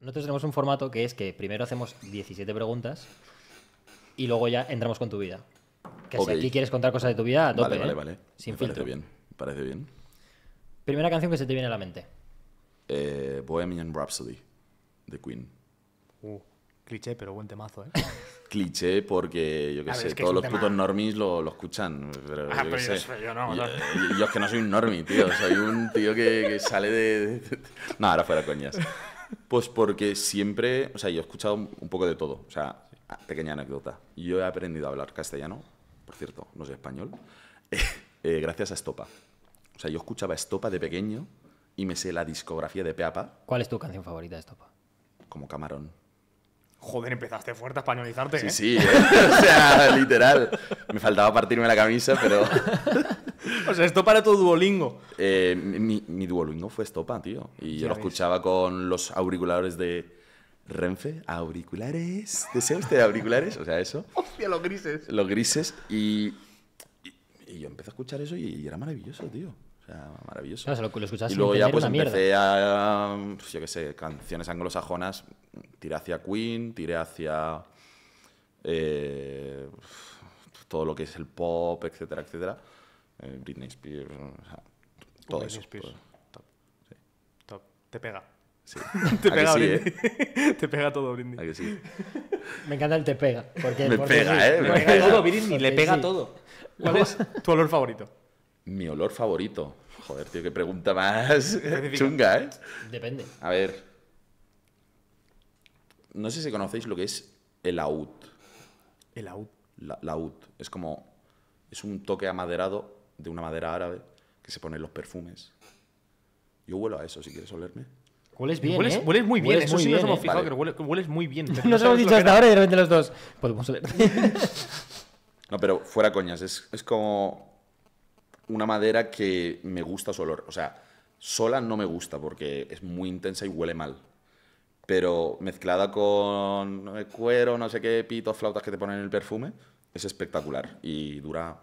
Nosotros tenemos un formato que es que primero hacemos 17 preguntas y luego ya entramos con tu vida. Que si aquí quieres contar cosas de tu vida, Vale, vale, ¿eh? Parece bien, parece bien. Primera canción que se te viene a la mente. Eh, Bohemian Rhapsody, de Queen. Uh, cliché, pero buen temazo, ¿eh? cliché porque, yo qué sé, todos los putos normies lo, escuchan. Pero, ah, yo, no. Yo, es que no soy un normie, tío. Soy un tío que sale de... No, ahora fuera coñas. Pues porque siempre, o sea, yo he escuchado un poco de todo. O sea, pequeña anécdota. Yo he aprendido a hablar castellano, por cierto, no sé español, eh, gracias a Estopa. O sea, yo escuchaba Estopa de pequeño y me sé la discografía de Peapa. ¿Cuál es tu canción favorita de Estopa? Como Camarón. Joder, empezaste fuerte a españolizarte. Sí, ¿eh? sí, ¿eh? o sea, literal. Me faltaba partirme la camisa, pero. o sea, esto para tu Duolingo. Eh, mi, Duolingo fue estopa, tío. Y yo lo escuchaba con los auriculares de. Renfe, auriculares. ¿Desea usted auriculares? O sea, eso. Hostia, los grises. Los grises. Y, yo empecé a escuchar eso y era maravilloso, tío maravilloso. y luego ya pues empecé a, pues, yo qué sé, canciones anglosajonas. Tiré hacia Queen, tiré hacia eh, todo lo que es el pop, etcétera, etcétera. Eh, Britney Spears, o sea, todo Britney eso. Spears. Pues, top. top. Te pega. Te, pega bien. Eh? te pega todo Britney. Me encanta el te pega. Porque, me pega, ¿eh? pega todo Britney. Le pega todo. ¿Cuál es tu olor favorito? Mi olor favorito. Joder, tío, qué pregunta más chunga, ¿eh? Depende. A ver. No sé si conocéis lo que es el aud. El aud. La, oud Es como. Es un toque amaderado de una madera árabe que se pone en los perfumes. Yo huelo a eso, si quieres olerme. Hueles bien, hueles, muy bien, eso sí nos hemos fijado, hueles, muy bien. Nos hemos dicho hasta ahora y de repente los dos, podemos oler. no, pero fuera coñas, es, es como una madera que me gusta su olor. O sea, sola no me gusta porque es muy intensa y huele mal. Pero mezclada con cuero, no sé qué, pitos, flautas que te ponen en el perfume, es espectacular. Y dura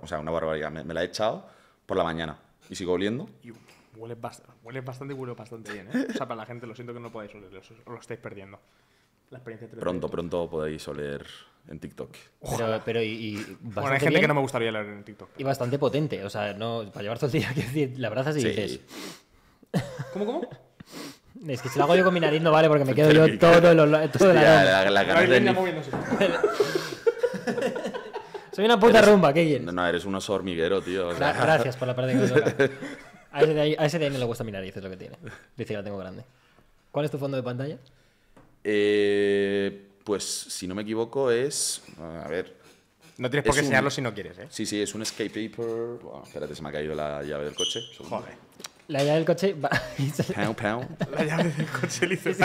o sea, una barbaridad. Me, la he echado por la mañana y sigo oliendo. Y huele, bastante y huele bastante bien. ¿eh? O sea, para la gente, lo siento que no podáis oler, lo estáis perdiendo. Pronto, pronto podéis oler en TikTok. Pero, y, bastante bueno, hay gente que no me gustaría leer en TikTok. Y bastante potente, o sea, no, para llevar todo el día, quiero decir, la abrazas y dices... ¿Cómo, cómo? Es que si lo hago yo con mi nariz no vale porque me quedo yo todo, lo, todo la, la, Soy una puta rumba, ¿qué quieres? No, eres un oso hormiguero, tío. Gracias por la parte que me toca. ese, de ahí, a ese de ahí no le gusta mi nariz, es lo que tiene. Dice que la tengo grande. ¿Cuál es tu fondo de pantalla? Eh, pues, si no me equivoco, es. A ver. No tienes por qué enseñarlo si no quieres, ¿eh? Sí, sí, es un escape paper. espérate, se me ha caído la llave del coche. Joder. La llave del coche. Va... La llave del coche, dice.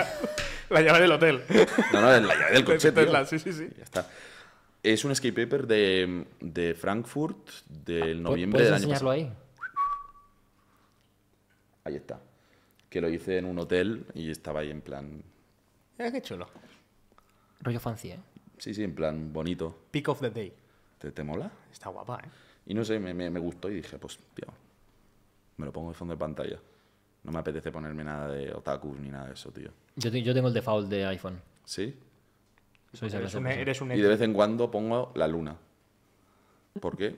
La, llave del hotel. No, no, la llave del coche. sí, sí, sí. Ya está. Es un escape paper de, de Frankfurt del ah, noviembre del año pasado. ahí? Ahí está. Que lo hice en un hotel y estaba ahí en plan qué chulo. Rollo fancy, ¿eh? Sí, sí, en plan bonito. Pick of the day. ¿Te, te mola? Está guapa, ¿eh? Y no sé, me, gustó y dije, pues, tío, me lo pongo de fondo de pantalla. No me apetece ponerme nada de otaku ni nada de eso, tío. Yo, tengo el default de iPhone. ¿Sí? E, un, y de e. vez en cuando pongo la luna. ¿Por qué?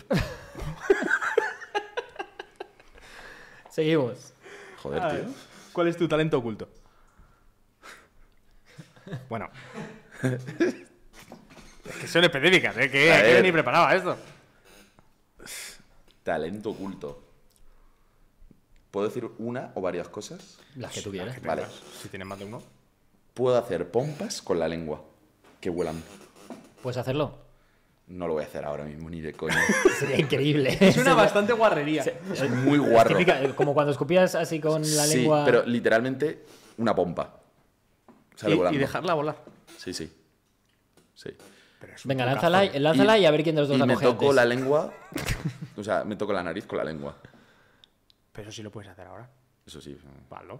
Seguimos. Joder, tío. ¿Cuál es tu talento oculto? Bueno. es que son específicas, ¿eh? Que ni preparaba esto. Talento oculto. ¿Puedo decir una o varias cosas? Las que tú quieras. Vale. Si tienes más de uno. Puedo hacer pompas con la lengua. Que vuelan. ¿Puedes hacerlo? No lo voy a hacer ahora mismo, ni de coño. Sería increíble. Es una bastante guarrería. Es muy guarro. Es eh, como cuando escupías así con la sí, lengua. Pero literalmente una pompa y, dejarla volar. Sí, sí. Sí. Venga, lánzala, lánzala y, a ver quién de los dos y la me toco la lengua. o sea, me toco la nariz con la lengua. Pero eso sí lo puedes hacer ahora. Eso sí. Palo.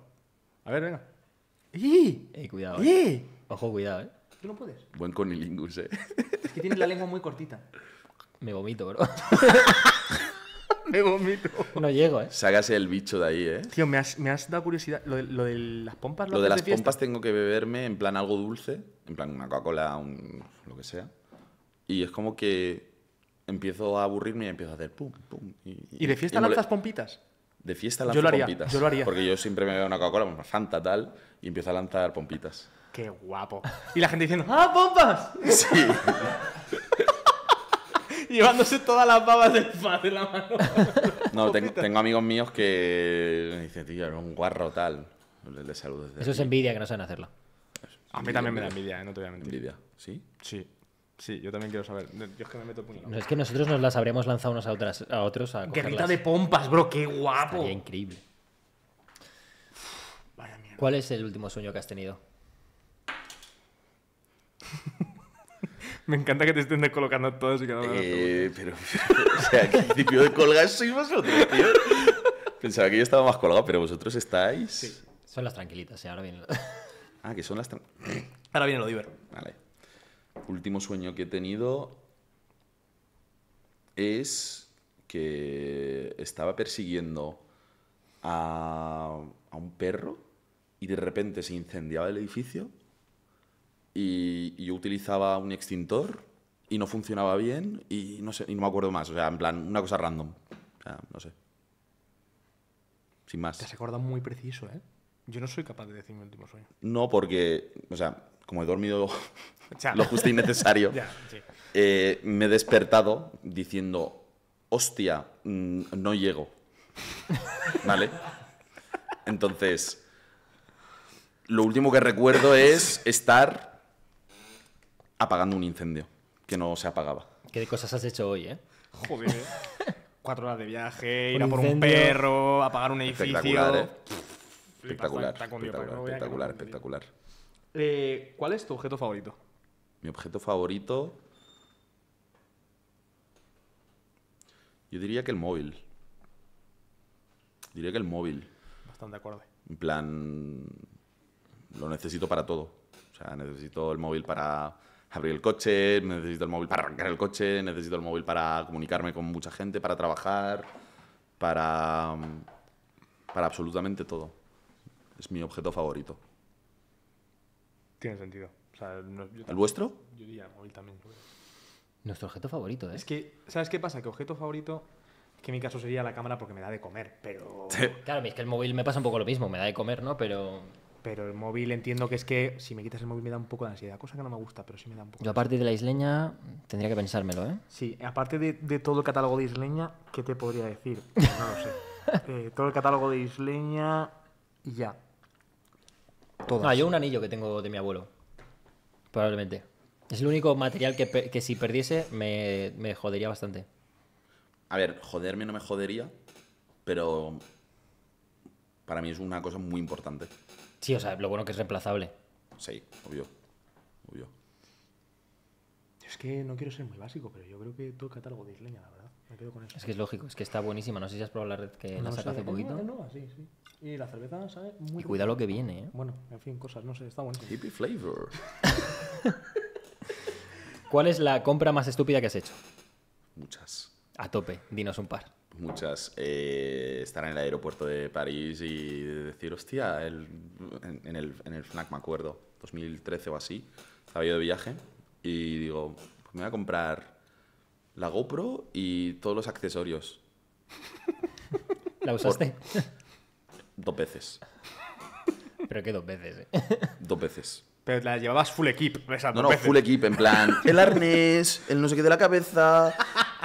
A ver, venga. ¡Y! Ey, cuidado. ¡Y! Eh. Ojo, cuidado, eh. Tú no puedes. Buen conilingus, eh. Es que tienes la lengua muy cortita. Me vomito, bro. me vomito. No llego, ¿eh? Sácase el bicho de ahí, ¿eh? Tío, me has, me has dado curiosidad. Lo de, las pompas. Lo, de las pompas tengo que beberme en plan algo dulce, en plan una Coca-Cola, un, lo que sea. Y es como que empiezo a aburrirme y empiezo a hacer pum, pum. ¿Y, y, de fiesta lanzas pompitas? De fiesta lanzas pompitas. Yo lo haría. Porque yo siempre me veo una Coca-Cola, una Fanta, tal, y empiezo a lanzar pompitas. ¡Qué guapo! Y la gente diciendo, ¡ah, pompas! Sí. llevándose todas las babas del paz de la mano. No, tengo, amigos míos que me dicen, tío, era un guarro tal. Les, saludo desde Eso es envidia que no saben hacerlo. A mí también me da envidia, eh, no te voy a mentir. Envidia, ¿sí? Sí. Sí, yo también quiero saber. Yo es que me meto punido. No, es que nosotros nos las habríamos lanzado unos a, otras, a otros a Guerrita de pompas, bro, qué guapo. Sería increíble. Vaya mierda. ¿Cuál es el último sueño que has tenido? Me encanta que te estén colocando todos y que una. Eh, pero, o sea, al principio de colgar sois vosotros, tío? Pensaba que yo estaba más colgado, pero vosotros estáis. Sí. Son las tranquilitas, ahora viene. ah, que son las. tranquilitas. Ahora viene lo diver. Vale. Último sueño que he tenido es que estaba persiguiendo a, a un perro y de repente se incendiaba el edificio y, yo utilizaba un extintor y no funcionaba bien y no sé, y no me acuerdo más. O sea, en plan, una cosa random. O sea, no sé. Sin más. Te has acordado muy preciso, ¿eh? Yo no soy capaz de decir mi último sueño. No, porque, o sea, como he dormido lo justo y necesario, eh, me he despertado diciendo, hostia, mm, no llego. ¿Vale? Entonces, lo último que recuerdo es estar apagando un incendio que no se apagaba. ¿Qué cosas has hecho hoy, eh? Joder. Cuatro horas de viaje, ir a por un perro, apagar un edificio. Espectacular, ¿eh? espectacular, espectacular, espectacular, eh, ¿Cuál es tu objeto favorito? Mi objeto favorito. Yo diría que el móvil. Diría que el móvil. Bastante acorde. En plan. Lo necesito para todo. O sea, necesito el móvil para abrir el coche, necesito el móvil para arrancar el coche, necesito el móvil para comunicarme con mucha gente, para trabajar, para, para absolutamente todo. Es mi objeto favorito. Tiene sentido. ¿El vuestro? Yo diría el móvil también. Nuestro objeto favorito, ¿eh? Es que, ¿sabes qué pasa? Que objeto favorito que en mi caso sería la cámara porque me da de comer, pero... Claro, es que el móvil me pasa un poco lo mismo, me da de comer, ¿no? Pero pero el móvil entiendo que es que si me quitas el móvil me da un poco de ansiedad, cosa que no me gusta, pero sí me da un poco. Yo, aparte de la isleña, tendría que pensármelo, ¿eh? Sí, aparte de, todo el catálogo de isleña, ¿qué te podría decir? Pues no lo sé. Eh, todo el catálogo de isleña y ya. Ah, yo un anillo que tengo de mi abuelo. Probablemente. Es el único material que, que si perdiese me, me, jodería bastante. A ver, joderme no me jodería, pero para mí es una cosa muy importante. Sí, o sea, lo bueno que es reemplazable. Sí, obvio. Obvio. Es que no quiero ser muy básico, pero yo creo que todo el catálogo de Isleña, la verdad. Es que es lógico, es que está buenísima. No sé si has probado la red que no la saca hace poquito. No, no, sí, sí. Y la cerveza, sabe Muy y cuidado lo que viene, ¿eh? Bueno, en fin, cosas, no sé, está buenísimo. Hippie flavor. ¿Cuál es la compra más estúpida que has hecho? Muchas. A tope, dinos un par muchas, eh, estar en el aeropuerto de París y decir, hostia, en, el, en el FNAC me acuerdo, 2013 o así, estaba yo de viaje y digo, pues me voy a comprar la GoPro y todos los accesorios. ¿La usaste? Dos veces. ¿Pero qué dos veces? Eh? Dos veces. Pero la llevabas full equip. no, no, full equip, en plan. El arnés, el no sé qué de la cabeza,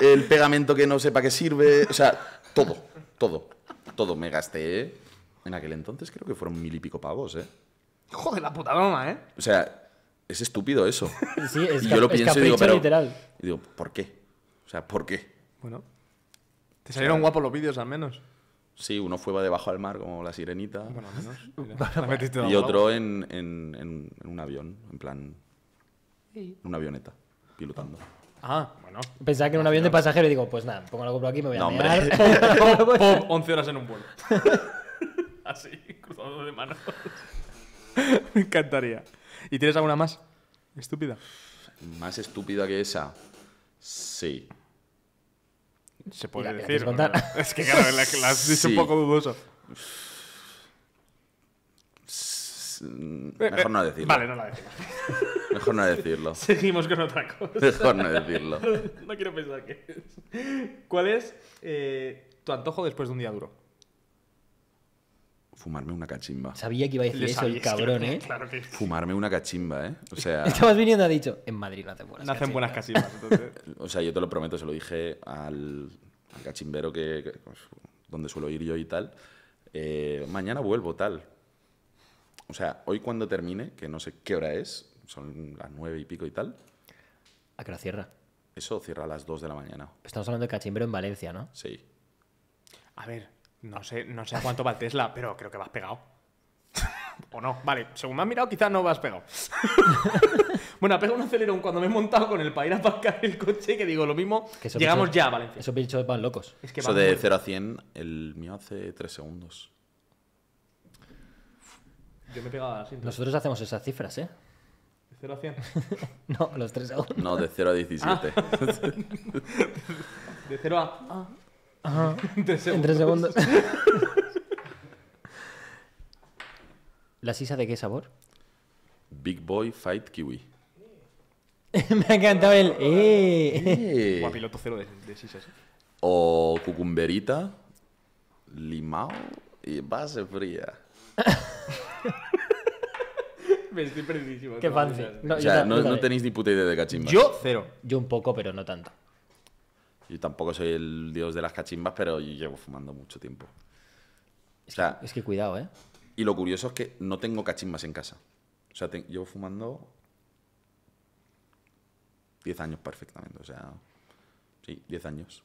el pegamento que no sé para qué sirve. O sea, todo, todo, todo. Me gasté. ¿eh? En aquel entonces creo que fueron mil y pico pavos, ¿eh? Joder, la puta broma, ¿eh? O sea, es estúpido eso. yo lo pienso y digo, pero. Literal. digo, ¿por qué? O sea, ¿por qué? Bueno. Te salieron guapos los vídeos al menos. Sí, uno fue debajo del mar, como la sirenita. Bueno, menos. y otro en, en, un avión, en plan. Sí. Una avioneta, pilotando. Ah, bueno. Pensaba que en un avión de pasajeros y digo, pues nada, pongo la GoPro aquí y me voy a no, Once 11 horas en un vuelo. Así, cruzando de manos. me encantaría. ¿Y tienes alguna más? Estúpida. Más estúpida que esa. Sí. Se puede decir. es que claro, es un poco dudoso. Mejor no decirlo. Vale, no la decimos. Mejor no decirlo. Seguimos con otra cosa. Mejor no decirlo. no quiero pensar qué es. ¿Cuál es eh, tu antojo después de un día duro? fumarme una cachimba. Sabía que iba a decir eso el cabrón, ¿eh? Fumarme una cachimba, ¿eh? O sea... Estabas viniendo, ha dicho, en Madrid no hacen buenas no hacen buenas cachimbas, o sea, yo te lo prometo, se lo dije al, cachimbero que, pues, donde suelo ir yo y tal. Eh, mañana vuelvo, tal. O sea, hoy cuando termine, que no sé qué hora es, son las nueve y pico y tal. ¿A qué la cierra? Eso cierra a las dos de la mañana. Estamos hablando de cachimbero en Valencia, ¿no? Sí. A ver, no sé, no sé cuánto va el Tesla, pero creo que vas pegado. o no, vale, según me has mirado, quizás no vas pegado. bueno, ha pegado un acelerón cuando me he montado con el para ir a aparcar el coche, que digo lo mismo, llegamos ya a Valencia. Esos bichos van locos. Eso de 0 a 100, el mío hace 3 segundos. Yo me he pegado así. Nosotros hacemos esas cifras, ¿eh? ¿De 0 a 100? no, los 3 segundos. No, de 0 a 17. de 0 a... Ah. Ajá. tres segundos. segundos. ¿La sisa de qué sabor? Big Boy Fight Kiwi. Me ha encantado el. ¡Eh! eh. piloto cero de, de sisas. O cucumberita, limao y base fría. Me estoy Qué fancy. No, O sea, no, tenéis ni puta idea de cachimba. Yo, cero. Yo un poco, pero no tanto. Yo tampoco soy el dios de las cachimbas, pero llevo fumando mucho tiempo. Es, que, cuidado, ¿eh? Y lo curioso es que no tengo cachimbas en casa. O sea, llevo fumando 10 años perfectamente. O sea, sí, 10 años.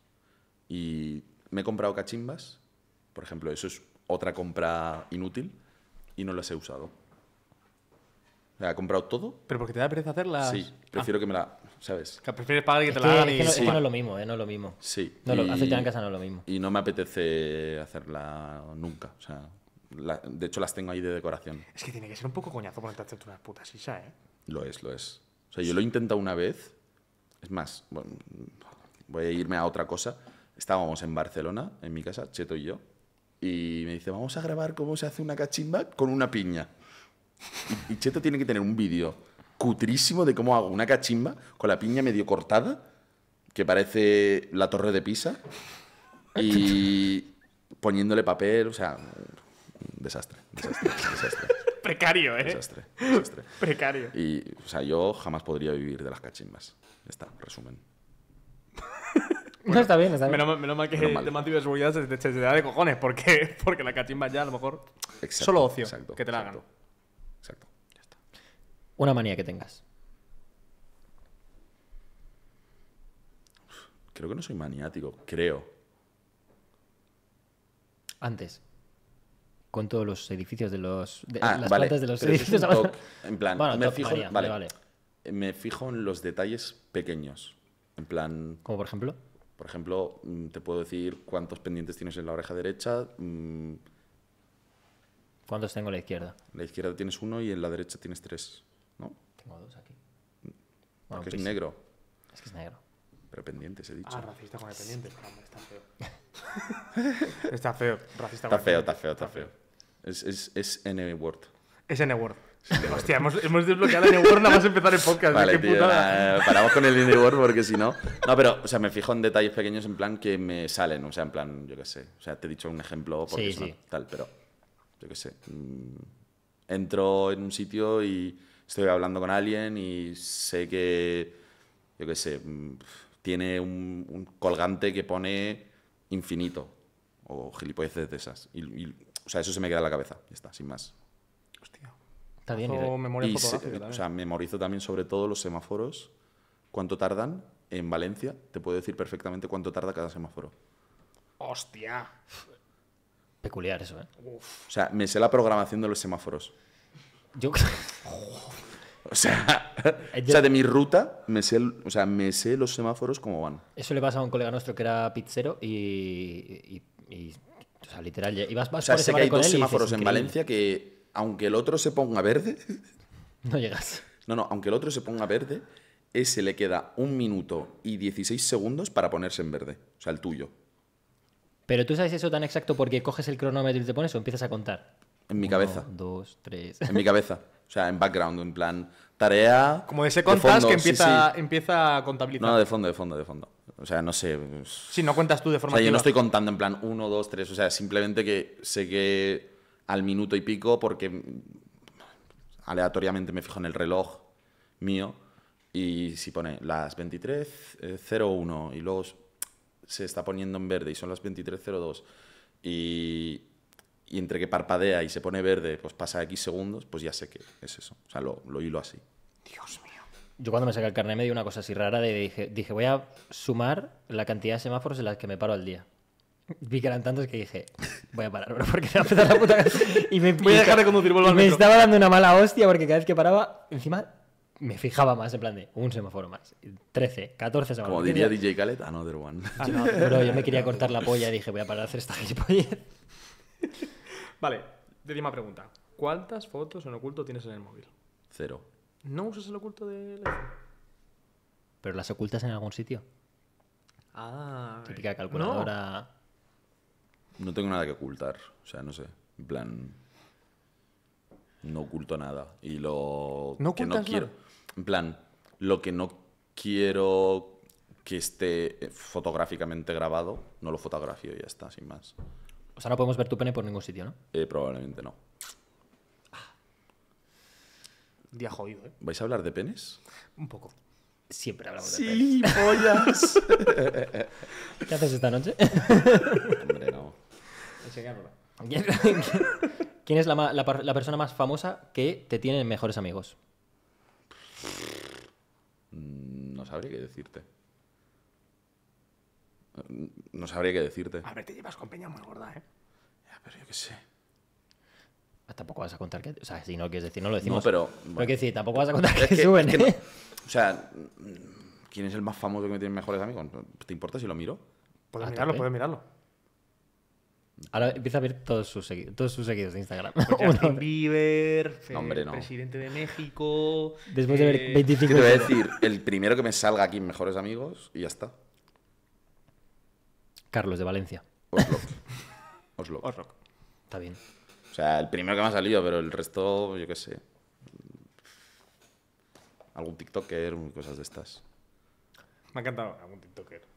Y me he comprado cachimbas. Por ejemplo, eso es otra compra inútil y no las he usado. sea, he comprado todo. ¿Pero porque te da pereza hacerlas? Sí, prefiero ah. que me la ¿sabes? prefieres pagar que te la hagan y... Es que, no, sí. es no es lo mismo, ¿eh? No es lo mismo. Sí. No lo, y, en casa no es lo mismo. Y no me apetece hacerla nunca, o sea... de hecho, las tengo ahí de decoración. Es que tiene que ser un poco coñazo ponerte a hacer unas putas sisa, ¿eh? Lo es, lo es. O sea, yo lo he intentado una vez. Es más, bueno, voy a irme a otra cosa. Estábamos en Barcelona, en mi casa, Cheto y yo. Y me dice, vamos a grabar cómo se hace una cachimba con una piña. y Cheto tiene que tener un vídeo cutrísimo de cómo hago una cachimba con la piña medio cortada, que parece la torre de Pisa, y poniéndole papel, o sea, un desastre, desastre, desastre. Precario, ¿eh? Desastre, Precario. Y, o sea, yo jamás podría vivir de las cachimbas. Está, resumen. no, está bien, está bien. Menos, mal que el de seguridad se te, da de cojones. Porque la cachimba ya, a lo mejor. solo ocio. que te la hagan. Exacto. Una manía que tengas. Creo que no soy maniático, creo. Antes. Con todos los edificios de los. Ah, las de los edificios. en plan, me, fijo, vale, me fijo en los detalles pequeños. En plan. ¿Cómo, por ejemplo. Por ejemplo, mm, te puedo decir cuántos pendientes tienes en la oreja derecha. Mm. ¿Cuántos tengo en la izquierda? En la izquierda tienes uno y en la derecha tienes tres. ¿no? Tengo dos aquí. Bueno, que es pues negro. Es que es negro. Pero pendientes, he dicho. Ah, racista con el pendiente. está feo. está feo, racista está feo, Está feo, está feo. Es, es, es N-Word. Es N-Word. Hostia, hemos, hemos desbloqueado el N-Word nada más empezar el podcast. Vale, ¿Qué putada? paramos con el N-Word porque si no... No, pero, o sea, me fijo en detalles pequeños en plan que me salen. O sea, en plan, yo qué sé. O sea, te he dicho un ejemplo porque sí, sí. tal, pero... Yo qué sé. Mm, entro en un sitio y estoy hablando con alguien y sé que, yo qué sé, mm, tiene un, colgante que pone infinito o gilipolleces de esas. Y, o sea, eso se me queda en la cabeza, ya está, sin más. Hostia. Está bien. O O sea, memorizo también sobre todo los semáforos, cuánto tardan. En Valencia te puedo decir perfectamente cuánto tarda cada semáforo. Hostia. Peculiar eso, ¿eh? O sea, me sé la programación de los semáforos. Yo O sea, eh, o de mi ruta, me sé, o sea, me sé los semáforos como van. Eso le pasa a un colega nuestro que era pizzero y. o sea, literal, ibas vas O sea, sé que hay dos semáforos en Valencia que, aunque el otro se ponga verde. No llegas. No, no, aunque el otro se ponga verde, ese le queda un minuto y 16 segundos para ponerse en verde. O sea, el tuyo. Pero tú sabes eso tan exacto porque coges el cronómetro y te pones o empiezas a contar. En mi cabeza. Dos, tres. En mi cabeza. O sea, en background, en plan tarea. Como de ese contas que empieza, empieza a contabilizar. No, de fondo, de fondo, de fondo. O sea, no sé. Si pues, no cuentas tú de forma. O yo no estoy contando en plan uno, dos, tres. O sea, simplemente que sé que al minuto y pico, porque aleatoriamente me fijo en el reloj mío y si pone las 23.01 eh, y luego se está poniendo en verde y son las 23.02 y, y entre que parpadea y se pone verde, pues pasa X segundos, pues ya sé que es eso. O sea, lo, hilo así. Dios mío. Yo cuando me saqué el carnet me di una cosa así rara de dije, dije, voy a sumar la cantidad de semáforos en las que me paro al día. Vi que eran tantos que dije, voy a parar, bro, porque me a la puta. Y me, voy a dejar de conducir, vuelvo Me estaba dando una mala hostia porque cada vez que paraba, encima me fijaba más, en plan de un semáforo más. 13, 14 semáforos. Como diría DJ Khaled, another ah, one. Ah, bro, yo me quería cortar la polla y dije, voy a parar de hacer esta gilipollez. vale, décima pregunta. ¿Cuántas fotos en oculto tienes en el móvil? Cero. ¿No usas el oculto de... ¿Pero las ocultas en algún sitio? Ah. Típica eh, calculadora. No. tengo nada que ocultar. O sea, no sé. En plan. No oculto nada. Y lo ¿No que no quiero. En plan, lo que no quiero que esté eh, fotográficamente grabado, no lo fotografío y ya está, sin más. O sea, no podemos ver tu pene por ningún sitio, ¿no? Eh, probablemente no. Día jodido, ¿eh? ¿Vais a hablar de penes? Un poco. Siempre hablamos de penes. ¡Sí, pollas! ¿Qué haces esta noche? Hombre, no. ¿Quién, es la, la, persona más famosa que te tiene mejores amigos? Mm, no sabría qué decirte. No sabría qué decirte. A ver, te llevas con Peña muy gorda, ¿eh? Ya, pero yo qué sé. Ah, tampoco vas a contar que. O sea, si no quieres decir, no lo decimos. No, pero. Bueno. Pero que decir, tampoco vas a contar que, suben, es ¿eh? O sea, ¿quién es el más famoso que tiene mejores amigos? ¿Te importa si lo miro? Puedes ah, mirarlo, puedes mirarlo. Ahora empieza a ver todos sus, todos sus seguidos de Instagram. Pues Justin Bieber, el presidente de México. Después de ver 25 eh, años te voy a decir? El primero que me salga aquí en Mejores Amigos y ya está. Carlos de Valencia. Oslo. Oslo. Oslo. Está bien. O sea, el primero que me ha salido, pero el resto, yo qué sé. Algún TikToker, cosas de estas. Me ha encantado algún TikToker.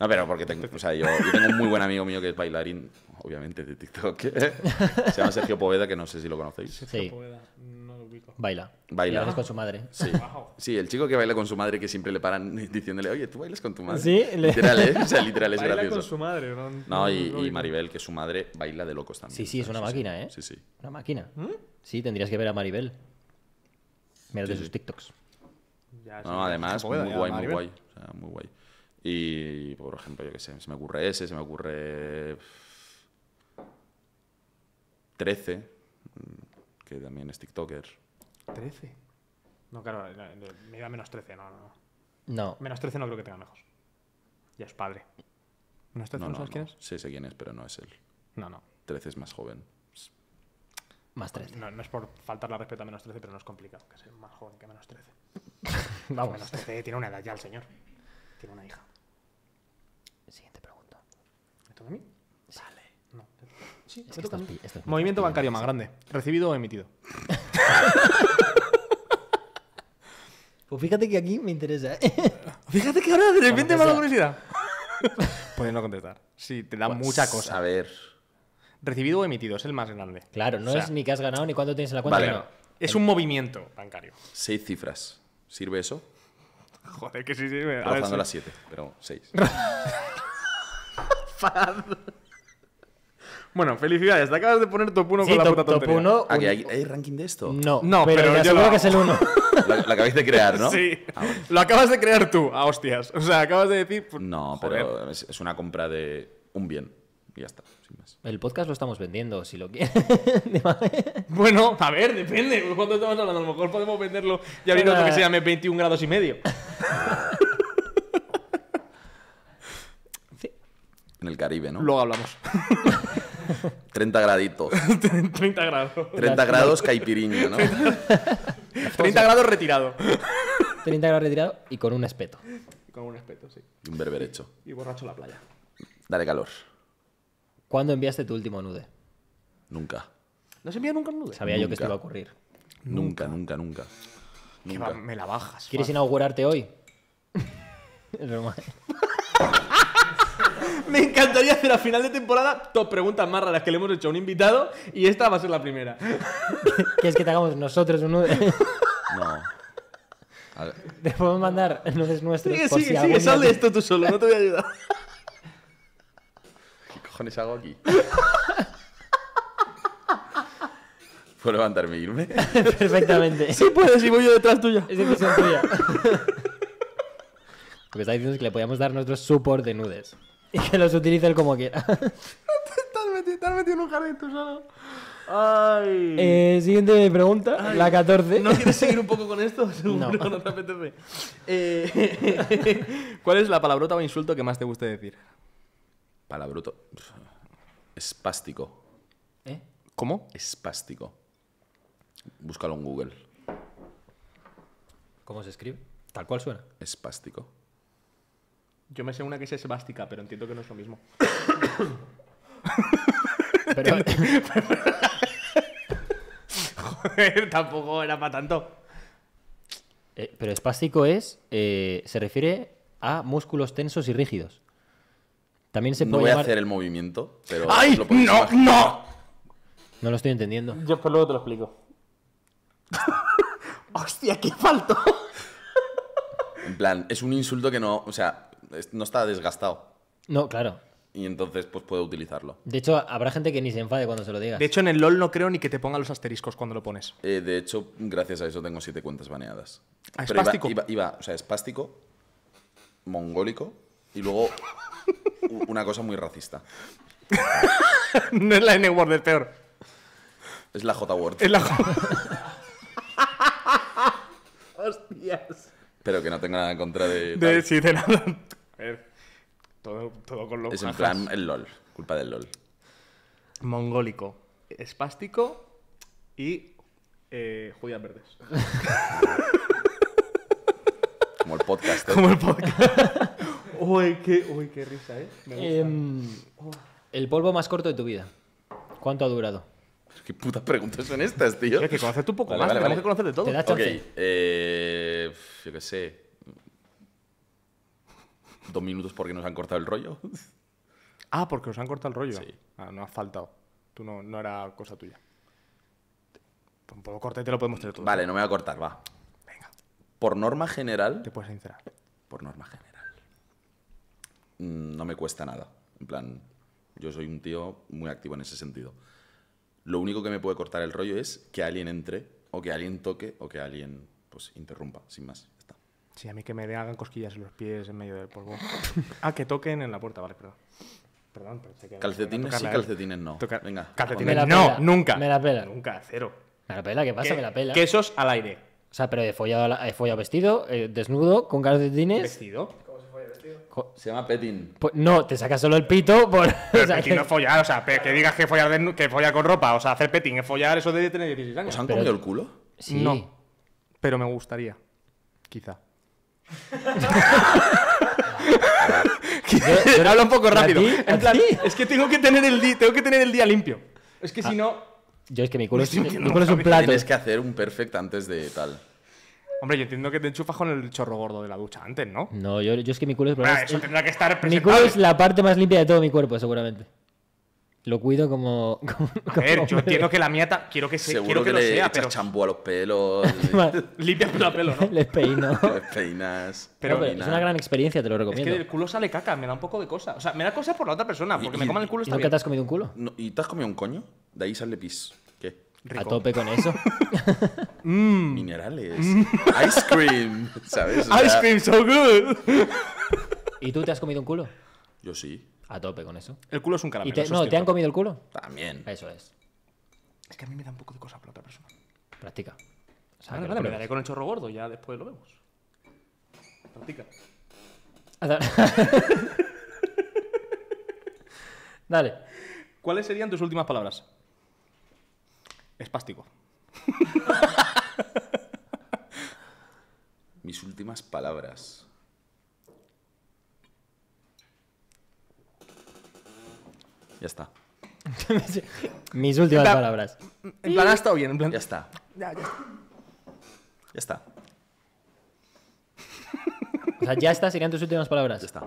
No, pero porque tengo, o sea, yo, tengo un muy buen amigo mío que es bailarín, obviamente, de TikTok. Se llama Sergio Poveda, que no sé si lo conocéis. Sergio sí. Poveda, no lo ubico. Baila. Baila. con su madre. Sí. sí, el chico que baila con su madre, que siempre le paran diciéndole, oye, tú bailas con tu madre. Sí, literal, ¿eh? O sea, literal es baila gracioso. con su madre, ¿no? y, Maribel, que su madre, baila de locos también. Sí, sí, es una máquina, ¿eh? Sí, sí. Una máquina. ¿Mm? Sí, tendrías que ver a Maribel. Mira de sus TikToks. no, además, muy guay, muy guay, muy guay. O sea, muy guay. Y, por ejemplo, yo qué sé, se me ocurre ese, se me ocurre 13, mm, que también es TikToker. ¿13? No, claro, me da menos 13, no, no. No. Menos 13 no creo que tenga mejor. Ya es padre. ¿Menos 13 no, no sabes no. quién es? Sí, sé quién es, pero no es él. No, no. 13 es más joven. Más 13. No, no, es por faltarle respeto a menos 13, pero no es complicado que sea más joven que menos 13. Vamos. Menos 13 tiene una edad ya el señor. Tiene una hija. Siguiente pregunta. ¿Esto toca a mí? No. Sí, esto Movimiento bancario más grande. ¿Recibido o emitido? Pues fíjate que aquí me interesa. ¿eh? Fíjate que ahora de repente me curiosidad. Puedes no contestar. Sí, te da pues, mucha cosa. A ver. Recibido o emitido, es el más grande. Claro, no es ni que has ganado ni cuánto tienes en la cuenta. Vale. Es un movimiento bancario. Seis cifras. ¿Sirve eso? Joder, que sí, sí. Me... Rozando las 7, pero 6. Bueno, felicidades, te acabas de poner top 1 con la puta tontería. Top 1. Ah, hay, ranking de esto? No, pero, yo creo que es el 1. lo, acabáis de crear, ¿no? Sí. Ah, lo acabas de crear tú, a hostias. O sea, acabas de decir. Pues, no, pero es, una compra de un bien. Y ya está, sin más. El podcast lo estamos vendiendo, si lo quieres. bueno, a ver, depende. ¿Cuándo estamos hablando? A lo mejor podemos venderlo y abrir otro que se llame 21 grados y medio. En el Caribe, ¿no? Luego hablamos. 30 graditos. 30 grados. 30 grados caipiriño, ¿no? 30 grados retirado. 30 grados retirado y con un espeto. con un espeto, sí. Y un berberecho. Y, borracho la playa. Dale calor. ¿Cuándo enviaste tu último nude? Nunca. ¿No se envía nunca un nude? Sabía yo que esto iba a ocurrir. nunca, nunca. nunca me la bajas. ¿Quieres inaugurarte hoy? me encantaría hacer a final de temporada dos preguntas más raras que le hemos hecho a un invitado y esta va a ser la primera. ¿Quieres que te hagamos nosotros uno? No. A ver. Te podemos mandar, no es nuestro. Sigue, sigue, de esto tú solo, no te voy a ayudar. ¿Qué cojones hago aquí? ¿Puedo levantarme y irme? Perfectamente. sí puedes, y voy yo detrás tuya. Es impresión tuya. Lo que está diciendo es que le podíamos dar nuestro support de nudes. Y que los utilice él como quiera. te estás metido, en un jardín solo. Ay. Eh, siguiente pregunta, la 14. ¿No quieres seguir un poco con esto? no, no te apetece. Eh, ¿Cuál es la palabrota o insulto que más te guste decir? Palabroto. Espástico. ¿Eh? ¿Cómo? Espástico. Búscalo en Google. ¿Cómo se escribe? Tal cual suena. Espástico. Yo me sé una que es espástica, pero entiendo que no es lo mismo. pero... Joder, tampoco era para tanto. Eh, pero espástico es. Eh, se refiere a músculos tensos y rígidos. También se puede. No voy a hacer el movimiento, pero. ¡Ay! ¡No! ¡No! No lo estoy entendiendo. Yo por luego te lo explico. Hostia, qué falto! en plan, es un insulto que no, o sea, no está desgastado. No, claro. Y entonces, pues puedo utilizarlo. De hecho, habrá gente que ni se enfade cuando se lo diga. De hecho, en el LOL no creo ni que te pongan los asteriscos cuando lo pones. Eh, de hecho, gracias a eso tengo siete cuentas baneadas. Ah, espástico. Iba, o sea, espástico, mongólico y luego una cosa muy racista. no es la N-word, es peor. Es la J-word. Es la J-word. Pero que no tenga nada en contra de. De, sí, de nada. todo, todo con los Es en plan el LOL, culpa del LOL. Mongólico, espástico y eh, judías verdes. Como el podcast. ¿eh? Como el podcast. uy, qué, uy, qué risa, ¿eh? Eh, el polvo más corto de tu vida. ¿Cuánto ha durado? ¿Qué putas preguntas son estas, tío? Hay que conocerte un poco más, tenemos que conocer de todo. Te ok, eh, yo qué sé. Dos minutos porque nos han cortado el rollo. Ah, porque nos han cortado el rollo. Sí. Ah, no has faltado. Tú no, no era cosa tuya. Un poco y te lo podemos tener todo. Vale, no me voy a cortar, va. Venga. Por norma general. Te puedes sincerar. Por norma general. Mm, no me cuesta nada. En plan, yo soy un tío muy activo en ese sentido. Lo único que me puede cortar el rollo es que alguien entre, o que alguien toque, o que alguien pues interrumpa, sin más. está. Sí, a mí que me hagan cosquillas en los pies en medio del polvo. ah, que toquen en la puerta, vale, perdón. Perdón, Calcetines sí, calcetines no. Venga. Calcetines no, nunca. Me la pela. Nunca, cero. Me la pela, ¿qué pasa? Me la pela. Quesos al aire. O sea, pero he follado, he follado vestido, eh, desnudo, con calcetines. Vestido. Se llama petting. Pues no, te sacas solo el pito por. o sea, que... no es follar, o sea, que digas que follar, follar con ropa, o sea, hacer petting es follar, eso de tener 16 años. ¿Os han comido el culo? Sí. No. Pero me gustaría. Quizá. yo, habla hablo un poco rápido. en plan, es que tengo que tener el día, tengo que tener el día limpio. Es que ah. si no. Yo es que mi culo, es, es un plato. Tienes que hacer un perfect antes de tal. Hombre, yo entiendo que te enchufas con el chorro gordo de la ducha antes, ¿no? No, yo, es que mi culo es... eso tendrá que estar Mi culo es la parte más limpia de todo mi cuerpo, seguramente. Lo cuido como... como a ver, yo entiendo que la mía... Quiero que, se, quiero que, le sea, pero... champú a los pelos... Limpias pelo a pelo, ¿no? Les peino. peinas. Pero, es una gran experiencia, te lo recomiendo. Es que el culo sale caca, me da un poco de cosa. O sea, me da cosa por la otra persona, porque me coman el culo está ¿Nunca te has comido un culo? ¿Y te has comido un coño? De ahí sale pis. A tope con eso. Mm. Minerales. Mm. Ice cream, ¿sabes? Ice cream, so good. ¿Y tú te has comido un culo? Yo sí. A tope con eso. El culo es un caramelo. ¿Y te, no, ¿te han comido el culo? También. Eso es. Es que a mí me da un poco de cosa por otra persona. Practica. O me daré con el chorro gordo, ya después lo vemos. Practica. Dale. ¿Cuáles serían tus últimas palabras? Espástico. Mis últimas palabras. Ya está. Mis últimas palabras. En plan, ha estado bien. Ya está. Ya, está. Ya está. O sea, ya está, serían tus últimas palabras. Ya está.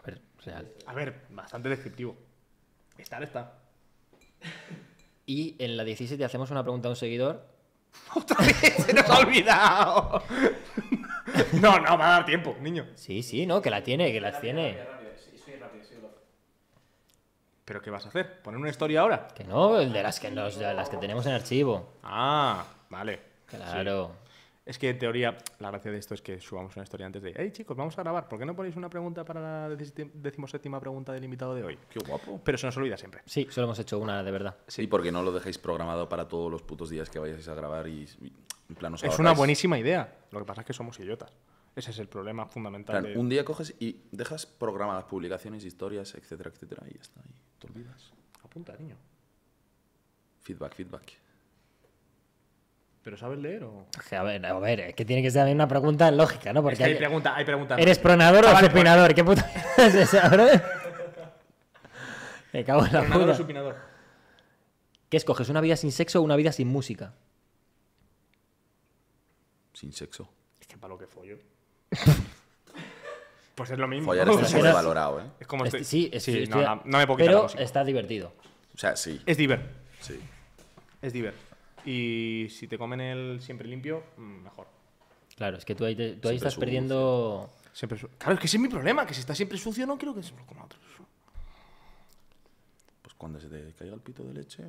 A ver, A ver, bastante descriptivo. Estar está. Y en la 17 hacemos una pregunta a un seguidor. ¡Otra vez! ¡Se nos ha olvidado! no, no, va a dar tiempo, niño. Sí, sí, no, que la tiene, que la tiene. ¿Pero qué vas a hacer? ¿Poner una historia ahora? Que no, el de las que, las que tenemos en archivo. Ah, vale. Claro. Es que en teoría, la gracia de esto es que subamos una historia antes de, hey chicos, vamos a grabar, ¿por qué no ponéis una pregunta para la decimoséptima pregunta del invitado de hoy? Qué guapo. Pero se nos olvida siempre. Sí, solo hemos hecho una de verdad. Sí, porque no lo dejáis programado para todos los putos días que vayáis a grabar y, planos en plan Es una buenísima idea. Lo que pasa es que somos idiotas. Ese es el problema fundamental. Un día coges y dejas programadas publicaciones, historias, etcétera, etcétera, y ya está. Y te olvidas. Apunta, niño. Feedback, feedback. ¿Pero sabes leer o...? A ver, a ver, es que tiene que ser una pregunta lógica, ¿no? Porque hay, pregunta, hay preguntas. ¿Eres pronador ah, o supinador? Pues. ¿Qué puta es esa, Me cago en la pronador o supinador. ¿Qué escoges? ¿Una vida sin sexo o una vida sin música? Sin sexo. Es que para lo que follo. pues es lo mismo. Follar muy valorado, ¿eh? Es como este, estoy... Sí, es, sí no, me puedo Pero está divertido. O sea, sí. Es divertido. Sí. Es divertido. Y si te comen el siempre limpio, mm, mejor. Claro, es que tú ahí, te, tú ahí estás perdiendo. Claro, es que ese es mi problema, que si está siempre sucio no quiero que se lo coma otro. Pues cuando se te caiga el pito de leche.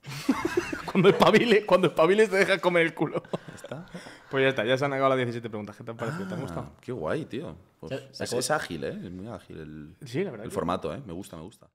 cuando espabiles, cuando espabiles te dejas comer el culo. está? Pues ya está, ya se han acabado las 17 preguntas. ¿Qué te han parecido? ¿Te han ah, gustado? Qué guay, tío. Pues es, ágil, ¿eh? Es muy ágil el, sí, la verdad el formato, ¿eh? Me gusta, me gusta.